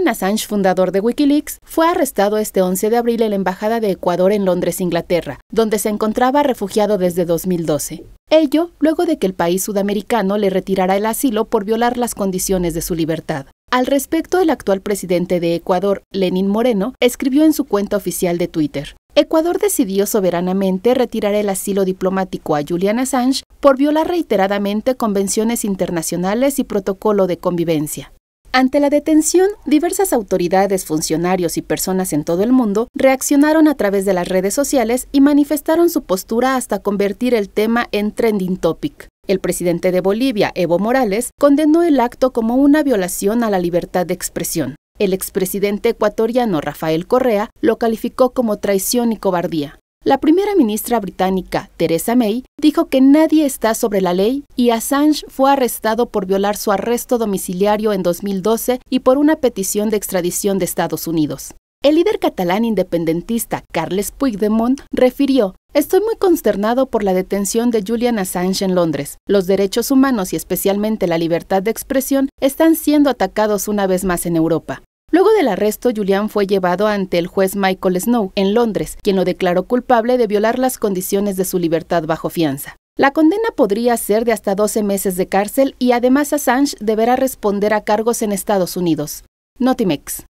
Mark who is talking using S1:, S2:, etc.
S1: Julian Assange, fundador de Wikileaks, fue arrestado este 11 de abril en la Embajada de Ecuador en Londres, Inglaterra, donde se encontraba refugiado desde 2012. Ello luego de que el país sudamericano le retirara el asilo por violar las condiciones de su libertad. Al respecto, el actual presidente de Ecuador, Lenín Moreno, escribió en su cuenta oficial de Twitter, Ecuador decidió soberanamente retirar el asilo diplomático a Julian Assange por violar reiteradamente convenciones internacionales y protocolo de convivencia. Ante la detención, diversas autoridades, funcionarios y personas en todo el mundo reaccionaron a través de las redes sociales y manifestaron su postura hasta convertir el tema en trending topic. El presidente de Bolivia, Evo Morales, condenó el acto como una violación a la libertad de expresión. El expresidente ecuatoriano Rafael Correa lo calificó como traición y cobardía. La primera ministra británica, Theresa May, dijo que nadie está sobre la ley y Assange fue arrestado por violar su arresto domiciliario en 2012 y por una petición de extradición de Estados Unidos. El líder catalán independentista Carles Puigdemont refirió, Estoy muy consternado por la detención de Julian Assange en Londres. Los derechos humanos y especialmente la libertad de expresión están siendo atacados una vez más en Europa. Luego del arresto, Julian fue llevado ante el juez Michael Snow en Londres, quien lo declaró culpable de violar las condiciones de su libertad bajo fianza. La condena podría ser de hasta 12 meses de cárcel y además Assange deberá responder a cargos en Estados Unidos. Notimex.